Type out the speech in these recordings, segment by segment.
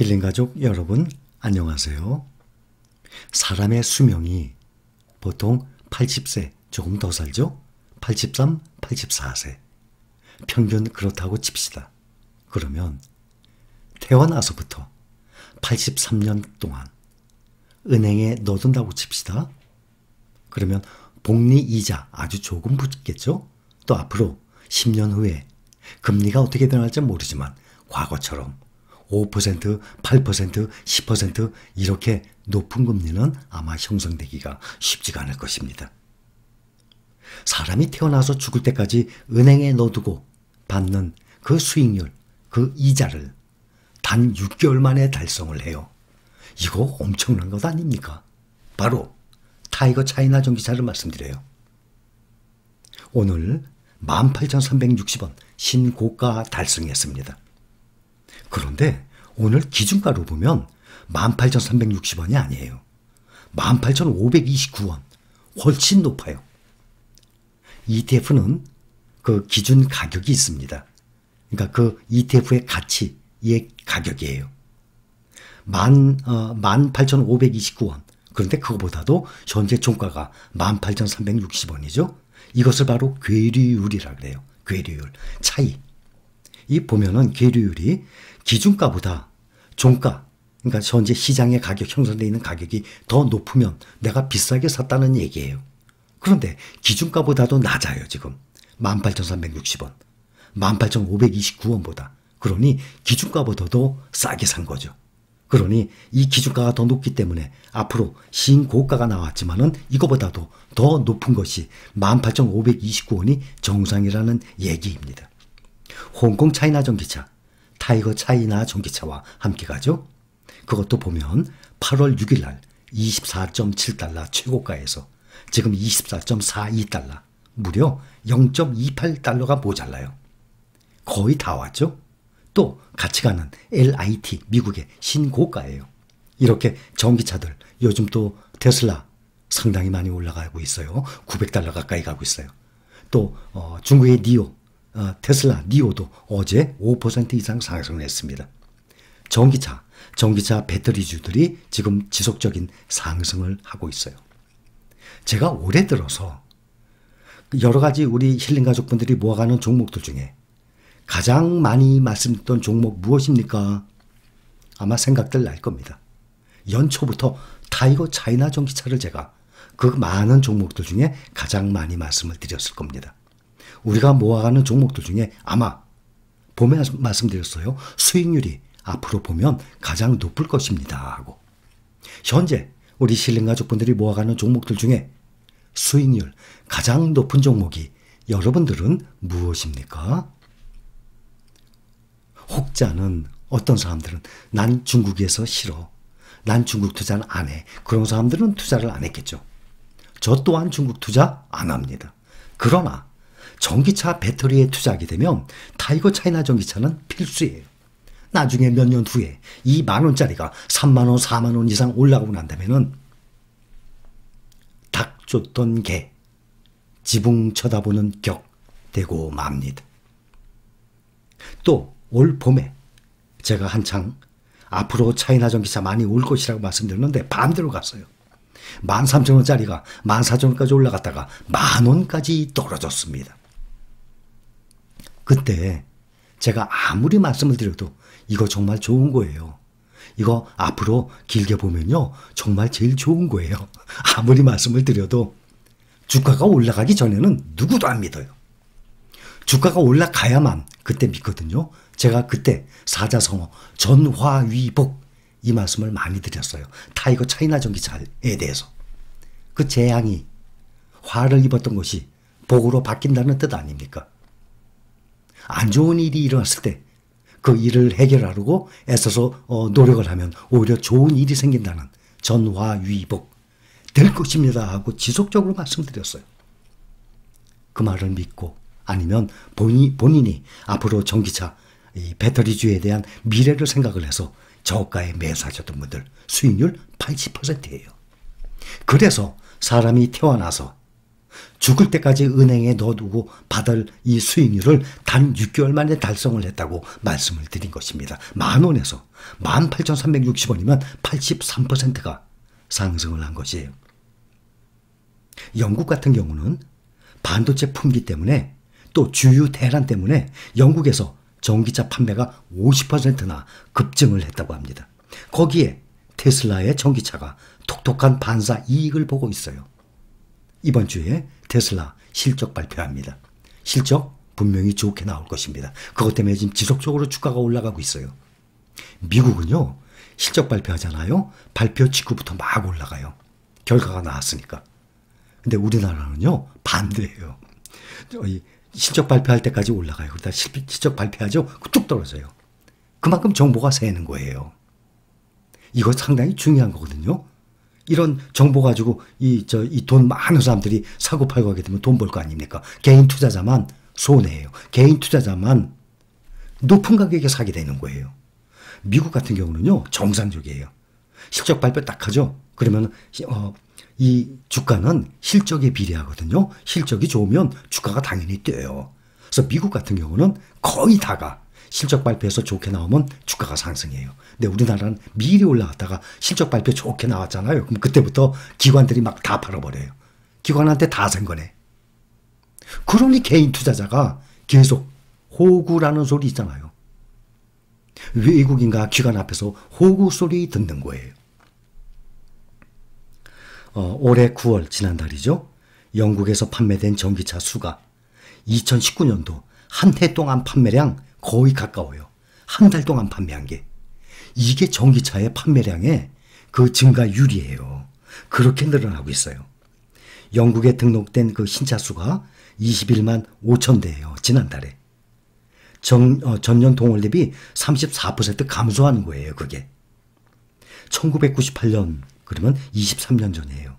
힐링 가족 여러분 안녕하세요. 사람의 수명이 보통 80세 조금 더 살죠? 83, 84세. 평균 그렇다고 칩시다. 그러면 태어나서부터 83년 동안 은행에 넣어둔다고 칩시다. 그러면 복리 이자 아주 조금 붙겠죠? 또 앞으로 10년 후에 금리가 어떻게 변할지 모르지만 과거처럼 5%, 8%, 10% 이렇게 높은 금리는 아마 형성되기가 쉽지가 않을 것입니다. 사람이 태어나서 죽을 때까지 은행에 넣어두고 받는 그 수익률, 그 이자를 단 6개월 만에 달성을 해요. 이거 엄청난 것 아닙니까? 바로 타이거 차이나 전기차를 말씀드려요. 오늘 18,360원 신고가 달성했습니다. 그런데 오늘 기준가로 보면 18,360원이 아니에요. 18,529원. 훨씬 높아요. ETF는 그 기준 가격이 있습니다. 그러니까 그 ETF의 가치의 가격이에요. 만, 어, 18,529원. 그런데 그거보다도 현재 종가가 18,360원이죠. 이것을 바로 괴리율이라 그래요. 괴리율 차이. 이 보면은 괴리율이 기준가보다 종가, 그러니까 현재 시장의 가격 형성되어 있는 가격이 더 높으면 내가 비싸게 샀다는 얘기예요. 그런데 기준가보다도 낮아요, 지금. 18,360원, 18,529원보다. 그러니 기준가보다도 싸게 산 거죠. 그러니 이 기준가가 더 높기 때문에 앞으로 신고가가 나왔지만은 이거보다도 더 높은 것이 18,529원이 정상이라는 얘기입니다. 홍콩 차이나 전기차 타이거 차이나 전기차와 함께 가죠. 그것도 보면 8월 6일 날 24.7달러 최고가에서 지금 24.42달러 무려 0.28달러가 모자라요. 거의 다 왔죠. 또 같이 가는 LIT 미국의 신고가예요. 이렇게 전기차들 요즘 또 테슬라 상당히 많이 올라가고 있어요. 900달러 가까이 가고 있어요. 또 어, 중국의 니오 어, 테슬라, 니오도 어제 5% 이상 상승을 했습니다. 전기차, 전기차 배터리주들이 지금 지속적인 상승을 하고 있어요. 제가 올해 들어서 여러 가지 우리 힐링 가족분들이 모아가는 종목들 중에 가장 많이 말씀드렸던 종목 무엇입니까? 아마 생각들 날 겁니다. 연초부터 타이거 차이나 전기차를 제가 그 많은 종목들 중에 가장 많이 말씀을 드렸을 겁니다. 우리가 모아가는 종목들 중에 아마 봄에 말씀드렸어요. 수익률이 앞으로 보면 가장 높을 것입니다. 하고 현재 우리 실린 가족분들이 모아가는 종목들 중에 수익률 가장 높은 종목이 여러분들은 무엇입니까? 혹자는 어떤 사람들은 난 중국에서 싫어. 난 중국 투자는 안 해. 그런 사람들은 투자를 안 했겠죠. 저 또한 중국 투자 안 합니다. 그러나 전기차 배터리에 투자하게 되면 타이거 차이나 전기차는 필수예요. 나중에 몇 년 후에 이 만원짜리가 3만원, 4만원 이상 올라가고 난다면은 닭 쫓던 개, 지붕 쳐다보는 격 되고 맙니다. 또 올 봄에 제가 한창 앞으로 차이나 전기차 많이 올 것이라고 말씀드렸는데 반대로 갔어요. 13,000원짜리가 14,000원까지 올라갔다가 만원까지 떨어졌습니다. 그때 제가 아무리 말씀을 드려도 이거 정말 좋은 거예요. 이거 앞으로 길게 보면요. 정말 제일 좋은 거예요. 아무리 말씀을 드려도 주가가 올라가기 전에는 누구도 안 믿어요. 주가가 올라가야만 그때 믿거든요. 제가 그때 사자성어 전화위복 이 말씀을 많이 드렸어요. 타이거 차이나 전기차에 대해서. 그 재앙이 화를 입었던 것이 복으로 바뀐다는 뜻 아닙니까? 안 좋은 일이 일어났을 때 그 일을 해결하려고 애써서 어, 노력을 하면 오히려 좋은 일이 생긴다는 전화위복 될 것입니다 하고 지속적으로 말씀드렸어요. 그 말을 믿고 아니면 본인, 본인이 앞으로 전기차 배터리주에 대한 미래를 생각을 해서 저가에 매수하셨던 분들 수익률 80%예요. 그래서 사람이 태어나서 죽을 때까지 은행에 넣어두고 받을 이 수익률을 단 6개월 만에 달성을 했다고 말씀을 드린 것입니다. 만 원에서 18,360원이면 83%가 상승을 한 것이에요. 영국 같은 경우는 반도체 품기 때문에 또 주유 대란 때문에 영국에서 전기차 판매가 50%나 급증을 했다고 합니다. 거기에 테슬라의 전기차가 톡톡한 반사 이익을 보고 있어요. 이번 주에 테슬라 실적 발표합니다. 실적 분명히 좋게 나올 것입니다. 그것 때문에 지금 지속적으로 주가가 올라가고 있어요. 미국은요, 실적 발표하잖아요. 발표 직후부터 막 올라가요. 결과가 나왔으니까. 근데 우리나라는요, 반대예요. 저희 실적 발표할 때까지 올라가요. 그러다 실적 발표하죠? 뚝 떨어져요. 그만큼 정보가 새는 거예요. 이거 상당히 중요한 거거든요. 이런 정보 가지고 이 저 이 돈 많은 사람들이 사고 팔고 하게 되면 돈 벌 거 아닙니까? 개인 투자자만 손해예요. 개인 투자자만 높은 가격에 사게 되는 거예요. 미국 같은 경우는요 정상적이에요. 실적 발표 딱 하죠. 그러면 어, 이 주가는 실적에 비례하거든요. 실적이 좋으면 주가가 당연히 뛰어요. 그래서 미국 같은 경우는 거의 다가 실적 발표에서 좋게 나오면 주가가 상승해요. 근데 우리나라는 미리 올라갔다가 실적 발표 좋게 나왔잖아요. 그럼 그때부터 기관들이 막 다 팔아버려요. 기관한테 다산 거네. 그러니 개인 투자자가 계속 호구라는 소리 있잖아요. 외국인과 기관 앞에서 호구 소리 듣는 거예요. 어, 올해 9월 지난달이죠. 영국에서 판매된 전기차 수가 2019년도 한 해 동안 판매량 거의 가까워요. 한 달 동안 판매한 게. 이게 전기차의 판매량의 그 증가율이에요. 그렇게 늘어나고 있어요. 영국에 등록된 그 신차 수가 21만 5천 대예요. 지난달에. 전, 어, 전년 동월 대비 34%감소한 거예요. 그게. 1998년 그러면 23년 전이에요.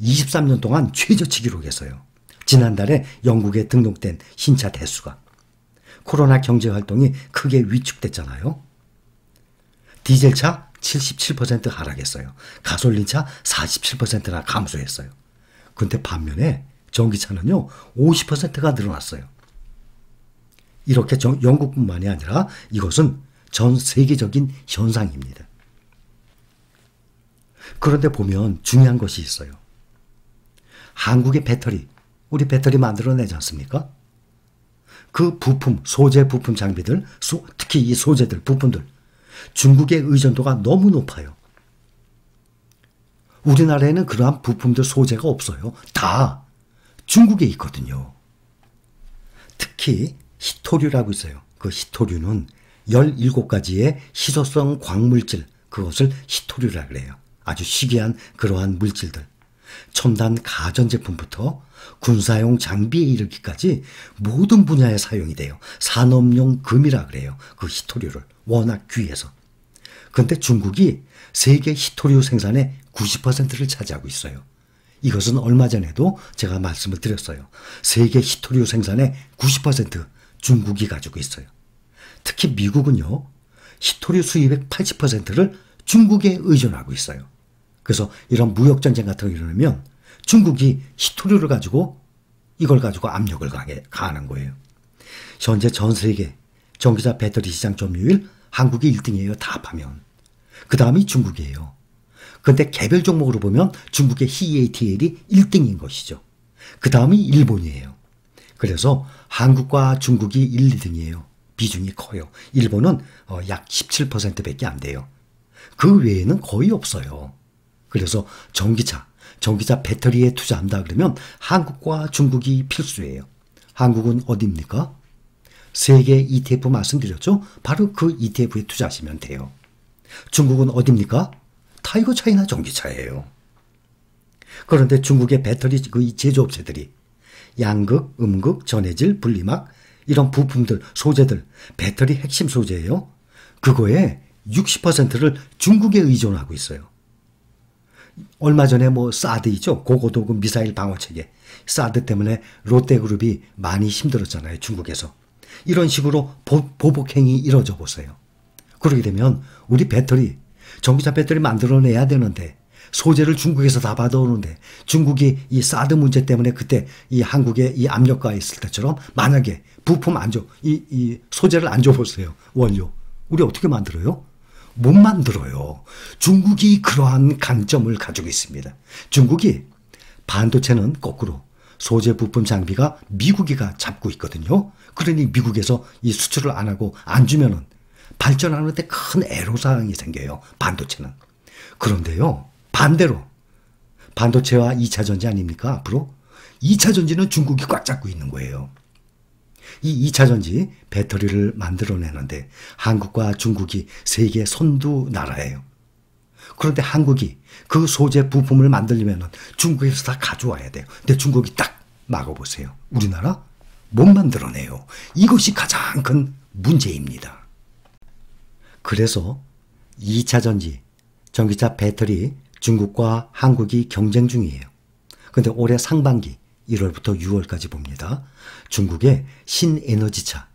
23년 동안 최저치 기록했어요. 지난달에 영국에 등록된 신차 대수가. 코로나 경제 활동이 크게 위축됐잖아요. 디젤차 77% 하락했어요. 가솔린차 47%나 감소했어요. 근데 반면에 전기차는요, 50%가 늘어났어요. 이렇게 정, 영국뿐만이 아니라 이것은 전 세계적인 현상입니다. 그런데 보면 중요한 것이 있어요. 한국의 배터리, 우리 배터리 만들어내지 않습니까? 그 부품, 소재 부품 장비들, 소, 특히 이 소재들, 부품들 중국의 의존도가 너무 높아요. 우리나라에는 그러한 부품들 소재가 없어요. 다 중국에 있거든요. 특히 히토류라고 있어요. 그 히토류는 17가지의 희소성 광물질, 그것을 히토류라 그래요. 아주 희귀한 그러한 물질들. 첨단 가전제품부터 군사용 장비에 이르기까지 모든 분야에 사용이 돼요. 산업용 금이라 그래요. 그 히토류를 워낙 귀해서. 근데 중국이 세계 히토류 생산의 90%를 차지하고 있어요. 이것은 얼마 전에도 제가 말씀을 드렸어요. 세계 히토류 생산의 90% 중국이 가지고 있어요. 특히 미국은요, 히토류 수입의 80%를 중국에 의존하고 있어요. 그래서 이런 무역전쟁 같은 거 일어나면 중국이 히토류를 가지고 이걸 가지고 압력을 강해, 가하는 거예요. 현재 전 세계 전기차 배터리 시장 점유율 한국이 1등이에요. 다 합하면. 그 다음이 중국이에요. 그런데 개별 종목으로 보면 중국의 HEATL이 1등인 것이죠. 그 다음이 일본이에요. 그래서 한국과 중국이 1, 2등이에요. 비중이 커요. 일본은 어, 약 17%밖에 안 돼요. 그 외에는 거의 없어요. 그래서 전기차, 전기차 배터리에 투자한다 그러면 한국과 중국이 필수예요. 한국은 어디입니까? 세계 ETF 말씀드렸죠? 바로 그 ETF에 투자하시면 돼요. 중국은 어디입니까? 타이거 차이나 전기차예요. 그런데 중국의 배터리 그 제조업체들이 양극, 음극, 전해질, 분리막 이런 부품들, 소재들, 배터리 핵심 소재예요. 그거에 60%를 중국에 의존하고 있어요. 얼마 전에 뭐 사드 있죠? 고고도금 그 미사일 방어 체계. 사드 때문에 롯데그룹이 많이 힘들었잖아요. 중국에서. 이런 식으로 보, 복행위 이루어져 보세요. 그러게 되면 우리 배터리, 전기차 배터리 만들어내야 되는데 소재를 중국에서 다 받아오는데 중국이 이 사드 문제 때문에 그때 이 한국에 이 압력가 있을 때처럼 만약에 부품 안 줘, 이, 이 소재를 안 줘보세요. 원료. 우리 어떻게 만들어요? 못 만들어요. 중국이 그러한 강점을 가지고 있습니다. 중국이 반도체는 거꾸로 소재 부품 장비가 미국이가 잡고 있거든요. 그러니 미국에서 이 수출을 안 하고 안 주면은 발전하는데 큰 애로사항이 생겨요. 반도체는. 그런데요. 반대로 반도체와 2차 전지 아닙니까? 앞으로 2차 전지는 중국이 꽉 잡고 있는 거예요. 이 2차 전지 배터리를 만들어내는데 한국과 중국이 세계 선두 나라예요. 그런데 한국이 그 소재 부품을 만들려면 중국에서 다 가져와야 돼요. 근데 중국이 딱 막아보세요. 우리나라 못 만들어내요. 이것이 가장 큰 문제입니다. 그래서 2차 전지, 전기차 배터리 중국과 한국이 경쟁 중이에요. 근데 올해 상반기 1월부터 6월까지 봅니다. 중국의 신에너지차,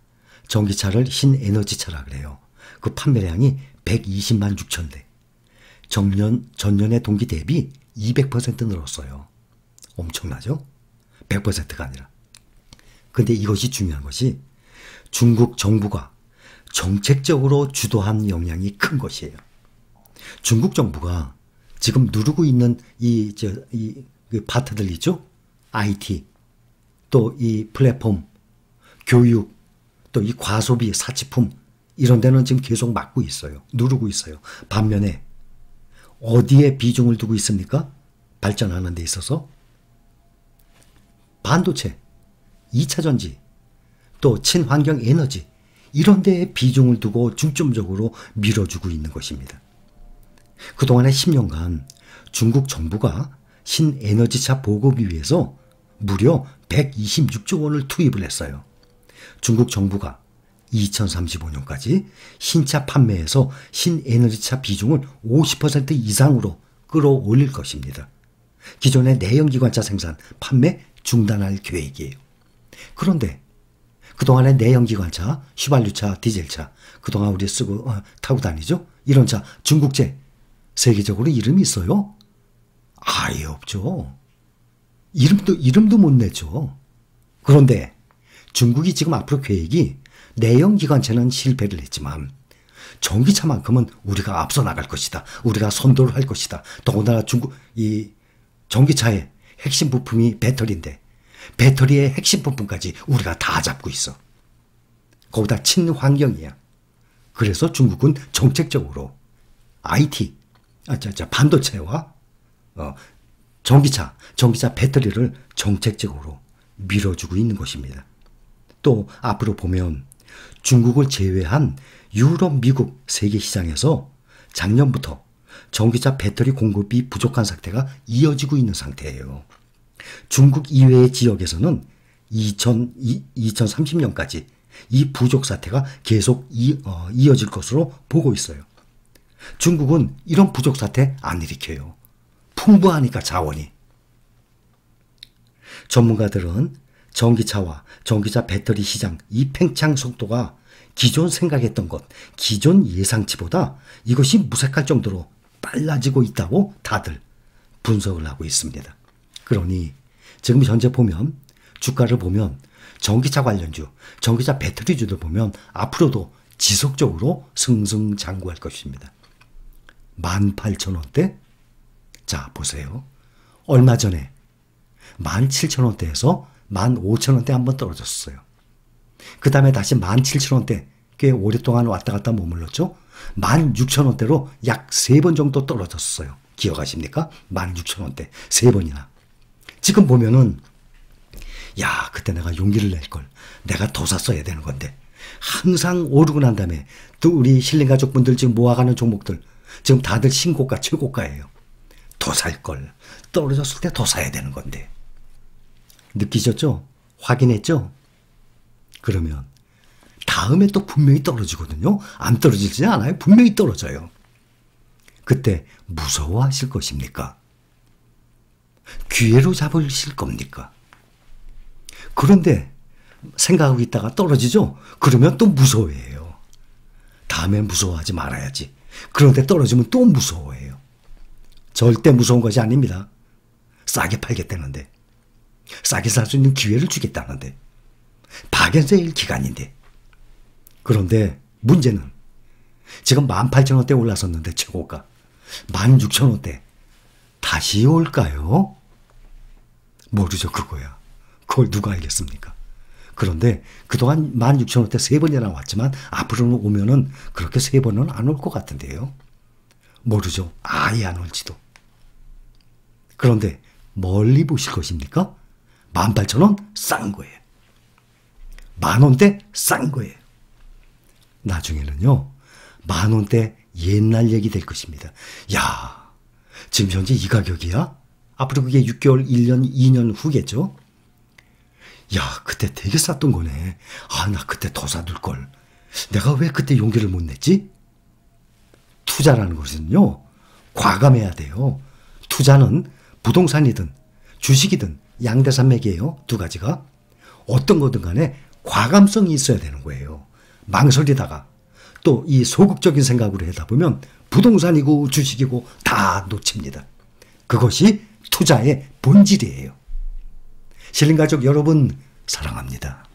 전기차를 신에너지차라 그래요. 그 판매량이 120만 6천 대. 전년 전년의 동기 대비 200% 늘었어요. 엄청나죠? 100%가 아니라. 근데 이것이 중요한 것이 중국 정부가 정책적으로 주도한 영향이 큰 것이에요. 중국 정부가 지금 누르고 있는 이, 저, 이, 그 파트들 있죠? IT, 또 이 플랫폼, 교육, 또 이 과소비, 사치품, 이런 데는 지금 계속 막고 있어요. 누르고 있어요. 반면에, 어디에 비중을 두고 있습니까? 발전하는 데 있어서. 반도체, 2차 전지, 또 친환경 에너지, 이런 데에 비중을 두고 중점적으로 밀어주고 있는 것입니다. 그동안의 10년간 중국 정부가 신에너지차 보급을 위해서 무려 126조 원을 투입을 했어요. 중국 정부가 2035년까지 신차 판매에서 신에너지차 비중을 50% 이상으로 끌어올릴 것입니다. 기존의 내연기관차 생산, 판매 중단할 계획이에요. 그런데 그동안의 내연기관차, 휘발유차, 디젤차, 그동안 우리 쓰고 어, 타고 다니죠? 이런 차, 중국제, 세계적으로 이름이 있어요? 아예 없죠. 이름도 이름도 못 내죠. 그런데 중국이 지금 앞으로 계획이 내연 기관차는 실패를 했지만 전기차만큼은 우리가 앞서 나갈 것이다. 우리가 선도를 할 것이다. 더군다나 중국 이 전기차의 핵심 부품이 배터리인데 배터리의 핵심 부품까지 우리가 다 잡고 있어. 거기다 친환경이야. 그래서 중국은 정책적으로 IT, 아, 자, 자, 반도체와 어, 전기차, 전기차 배터리를 정책적으로 밀어주고 있는 것입니다. 또 앞으로 보면 중국을 제외한 유럽, 미국 세계 시장에서 작년부터 전기차 배터리 공급이 부족한 상태가 이어지고 있는 상태예요. 중국 이외의 지역에서는 2000, 2030년까지 이 부족 사태가 계속 이, 어, 이어질 것으로 보고 있어요. 중국은 이런 부족 사태 안 일으켜요. 풍부하니까 자원이. 전문가들은 전기차와 전기차 배터리 시장 이 팽창 속도가 기존 생각했던 것, 기존 예상치보다 이것이 무색할 정도로 빨라지고 있다고 다들 분석을 하고 있습니다. 그러니 지금 현재 보면 주가를 보면 전기차 관련주, 전기차 배터리주들 보면 앞으로도 지속적으로 승승장구할 것입니다. 18,000원대 자, 보세요. 얼마 전에 17,000원대에서 15,000원대 한번 떨어졌어요. 그 다음에 다시 17,000원대 꽤 오랫동안 왔다 갔다 머물렀죠. 16,000원대로 약 3번 정도 떨어졌어요. 기억하십니까? 16,000원대 3번이나. 지금 보면은 야, 그때 내가 용기를 낼 걸. 내가 더 샀어야 되는 건데. 항상 오르고 난 다음에 또 우리 힐링 가족분들 지금 모아가는 종목들 지금 다들 신고가 최고가예요. 더살 걸. 떨어졌을 때 더 사야 되는 건데. 느끼셨죠? 확인했죠? 그러면 다음에 또 분명히 떨어지거든요. 안 떨어지지 않아요. 분명히 떨어져요. 그때 무서워하실 것입니까? 기회로 잡으실 겁니까? 그런데 생각하고 있다가 떨어지죠? 그러면 또 무서워해요. 다음에 무서워하지 말아야지. 그런데 떨어지면 또 무서워해요. 절대 무서운 것이 아닙니다. 싸게 팔겠다는데, 싸게 살 수 있는 기회를 주겠다는데, 박연세일 기간인데. 그런데 문제는 지금 18,000원대 올라섰는데 최고가 16,000원대 다시 올까요? 모르죠 그거야. 그걸 누가 알겠습니까? 그런데 그동안 16,000원대 세 번이나 왔지만 앞으로는 오면은 그렇게 세 번은 안 올 것 같은데요. 모르죠. 아예 안 올지도. 그런데 멀리 보실 것입니까? 18,000원 싼 거예요. 만원대 싼 거예요. 나중에는요, 만원대 옛날 얘기 될 것입니다. 야, 지금 현재 이 가격이야? 앞으로 그게 6개월, 1년, 2년 후겠죠? 야, 그때 되게 쌌던 거네. 아, 나 그때 더 사둘 걸. 내가 왜 그때 용기를 못 냈지? 투자라는 것은요, 과감해야 돼요. 투자는 부동산이든 주식이든 양대산맥이에요. 두 가지가. 어떤 거든 간에 과감성이 있어야 되는 거예요. 망설이다가 또 이 소극적인 생각으로 하다 보면 부동산이고 주식이고 다 놓칩니다. 그것이 투자의 본질이에요. 실린가족 여러분 사랑합니다.